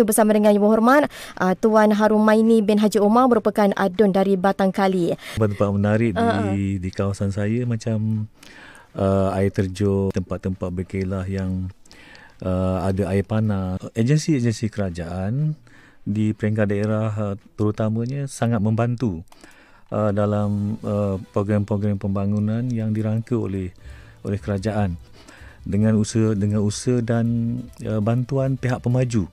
itu bersama dengan Yang Berhormat uh, ah, Tuan Harum Maini bin Haji Omar merupakan adun dari Batang Kali. Tempat-tempat menarik uh di ah, ah. di kawasan saya macam uh, air terjun, tempat-tempat berkelah yang uh, ada air panas. Agensi-agensi kerajaan di peringkat daerah terutamanya sangat membantu uh, dalam uh, program-program pembangunan yang dirangka oleh oleh kerajaan dengan usaha dengan usaha dan uh, bantuan pihak pemaju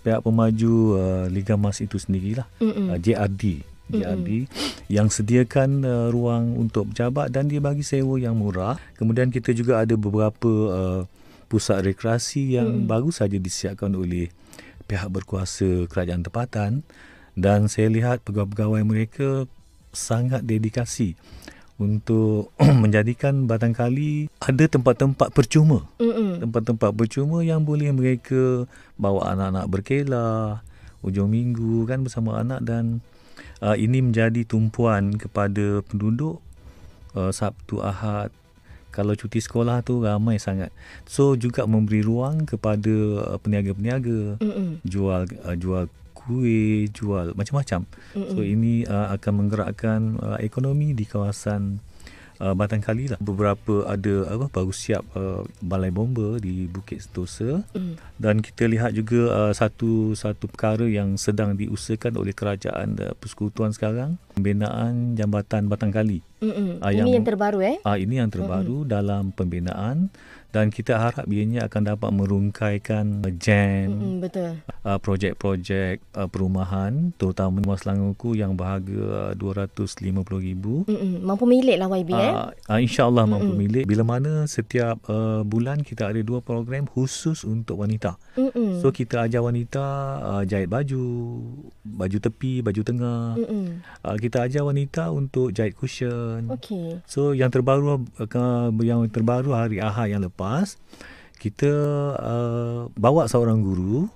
pihak pemaju uh, Liga Mas itu sendirilah uh, JRD JRD Mm-mm. yang sediakan uh, ruang untuk pejabat dan dia bagi sewa yang murah kemudian kita juga ada beberapa uh, pusat rekreasi yang mm. baru saja disiapkan oleh pihak berkuasa kerajaan tempatan dan saya lihat pegawai-pegawai mereka sangat dedikasi untuk menjadikan batang kali ada tempat-tempat percuma. Tempat-tempat percuma yang boleh mereka bawa anak-anak berkelah hujung minggu kan bersama anak dan uh, ini menjadi tumpuan kepada penduduk uh, Sabtu Ahad kalau cuti sekolah tu ramai sangat. So juga memberi ruang kepada uh, peniaga-peniaga Mm-mm. jual uh, jual kuih jual macam-macam. Mm-mm. So ini uh, akan menggerakkan uh, ekonomi di kawasan uh, Batang Kali lah. Beberapa ada apa baru siap uh, balai bomba di Bukit Sentosa mm. dan kita lihat juga uh, satu satu perkara yang sedang diusahakan oleh kerajaan uh, persekutuan sekarang pembinaan jambatan Batang Kali. Mm-hmm. Uh, yang, eh? ah, ini yang terbaru eh? Uh, ini yang terbaru mm-hmm. dalam pembinaan dan kita harap ianya akan dapat merungkaikan jen mm-hmm, betul. Ah, projek-projek uh, perumahan terutama Mas Langoku yang berharga RM250,000. Uh, mm-hmm. Mampu milik lah YB eh? Uh, uh, InsyaAllah mampu mm-hmm. milik. Bila mana setiap uh, bulan kita ada dua program khusus untuk wanita. Mm-hmm. So kita ajar wanita uh, jahit baju, baju tepi, baju tengah. Uh, kita ajar wanita untuk jahit cushion. Okay. So yang terbaru ah, yang terbaru hari Ahad yang lepas kita uh, bawa seorang guru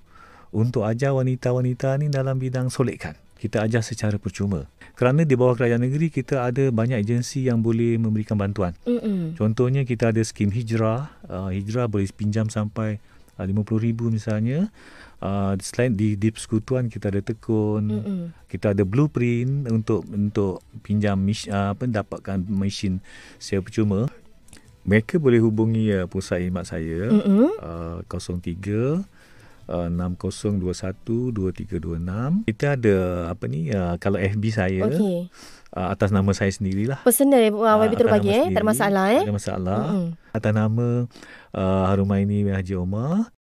untuk ajar wanita-wanita ni dalam bidang solekan. Kita ajar secara percuma. Kerana di bawah kerajaan negeri kita ada banyak agensi yang boleh memberikan bantuan. Mm-mm. Contohnya kita ada skim hijrah. Uh, hijrah boleh pinjam sampai Ah, RM50,000 misalnya. Uh, selain di di persekutuan kita ada tekun, Mm-mm. kita ada blueprint untuk untuk pinjam mesin uh, ah, apa dapatkan mesin sewa percuma. Mereka boleh hubungi uh, pusat imat saya uh, 03 0123216021 uh, kita ada apa ni uh, kalau FB saya okay. uh, atas nama saya sendirilah personal ya uh, YB terus bagi eh tak ada masalah eh tak ada masalah mm-hmm. atas nama uh, Harumaini Haji Omar